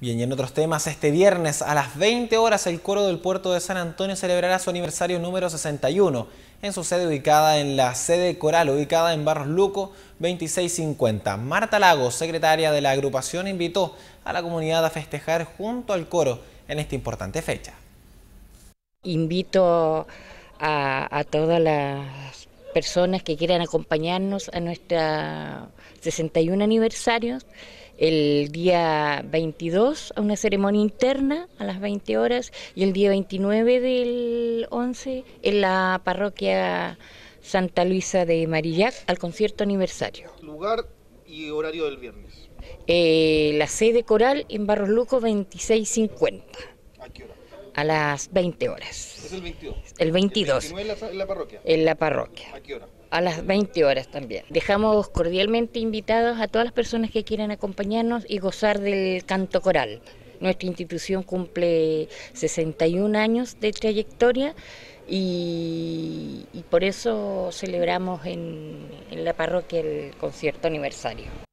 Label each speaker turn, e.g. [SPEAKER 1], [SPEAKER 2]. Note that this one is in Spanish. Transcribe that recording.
[SPEAKER 1] Bien, y en otros temas, este viernes a las 20 horas el coro del puerto de San Antonio celebrará su aniversario número 61 en su sede ubicada en la sede coral, ubicada en Barros Luco 2650. Marta Lago, secretaria de la agrupación, invitó a la comunidad a festejar junto al coro en esta importante fecha.
[SPEAKER 2] Invito a todas las personas que quieran acompañarnos a nuestro 61 aniversario. El día 22 a una ceremonia interna a las 20 horas y el día 29 del 11 en la parroquia Santa Luisa de Marillac al concierto aniversario.
[SPEAKER 3] Lugar y horario del viernes.
[SPEAKER 2] Eh, la sede coral en Barros Luco 2650. ¿A qué hora? A las 20 horas. ¿Es el 22? El 22. en la, parroquia? En la parroquia. ¿A qué hora? A las 20 horas también. Dejamos cordialmente invitados a todas las personas que quieran acompañarnos y gozar del canto coral. Nuestra institución cumple 61 años de trayectoria y, por eso celebramos en la parroquia el concierto aniversario.